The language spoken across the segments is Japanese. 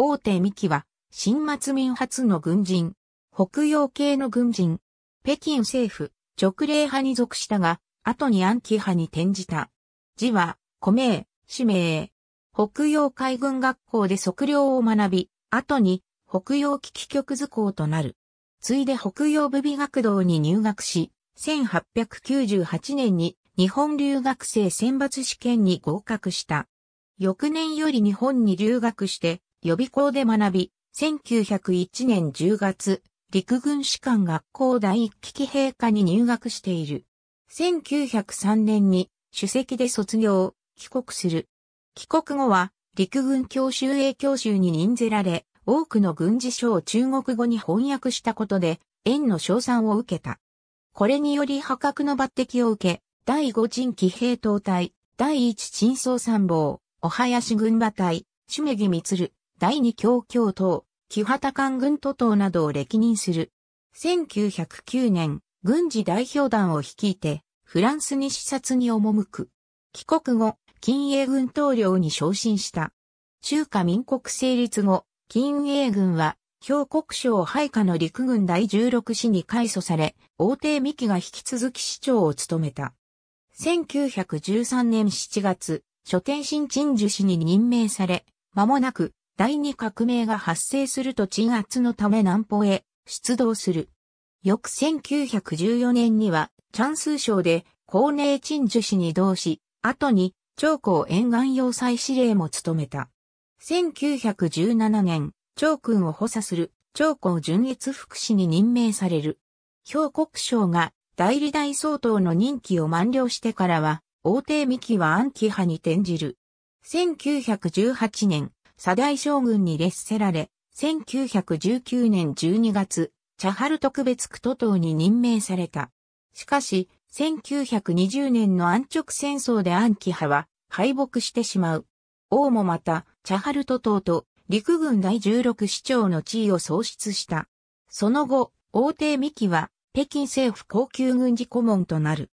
大手三木は、新末民初の軍人、北洋系の軍人、北京政府、直令派に属したが、後に暗記派に転じた。字は、古名、氏名。北洋海軍学校で測量を学び、後に北洋危機局図工となる。ついで北洋部美学堂に入学し、1898年に日本留学生選抜試験に合格した。翌年より日本に留学して、予備校で学び、1901年10月、陸軍士官学校第一期騎兵科に入学している。1903年に主席で卒業、帰国する。帰国後は陸軍教習英教習に任ぜられ、多くの軍事書を中国語に翻訳したことで、縁の称賛を受けた。これにより破格の抜擢を受け、第五陣騎兵東隊、第一陳総参謀、お林軍馬隊、しめぎみつる。第二強教頭、木畑官軍都党などを歴任する。1909年、軍事代表団を率いて、フランスに視察に赴く。帰国後、金英軍統領に昇進した。中華民国成立後、金英軍は、兵国省配下の陸軍第16師に改組され、王帝三木が引き続き市長を務めた。1913年7月、書店新陳樹氏に任命され、間もなく第二革命が発生すると鎮圧のため南方へ出動する。翌1914年には、チャンス省で、高寧鎮守氏に同し、後に、長江沿岸要塞司令も務めた。1917年、長君を補佐する、長江純越副使に任命される。兵国省が、代理大総統の任期を満了してからは、王帝三木は暗記派に転じる。1918年、左大将軍に列せられ、1919年12月、茶春特別区都党に任命された。しかし、1920年の安直戦争で安徽派は敗北してしまう。王もまた、茶春都党と陸軍第16市長の地位を喪失した。その後、王帝三木は北京政府高級軍事顧問となる。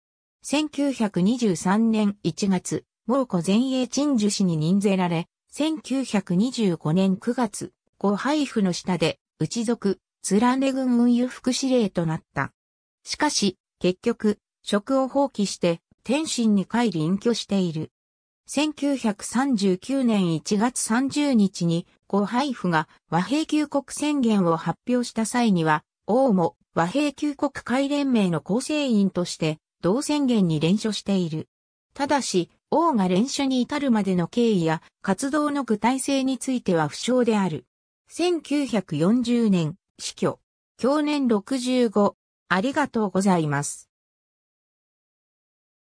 1923年1月、蒙古前衛陳樹氏に任ぜられ、1925年9月、後配布の下で、内属、ツランレ軍運輸副司令となった。しかし、結局、職を放棄して、天津に帰り隠居している。1939年1月30日に、後配布が和平休国宣言を発表した際には、王も和平休国会連盟の構成員として、同宣言に連署している。ただし、王が連習に至るまでの経緯や活動の具体性については不詳である。1940年、死去。去年65。ありがとうございます。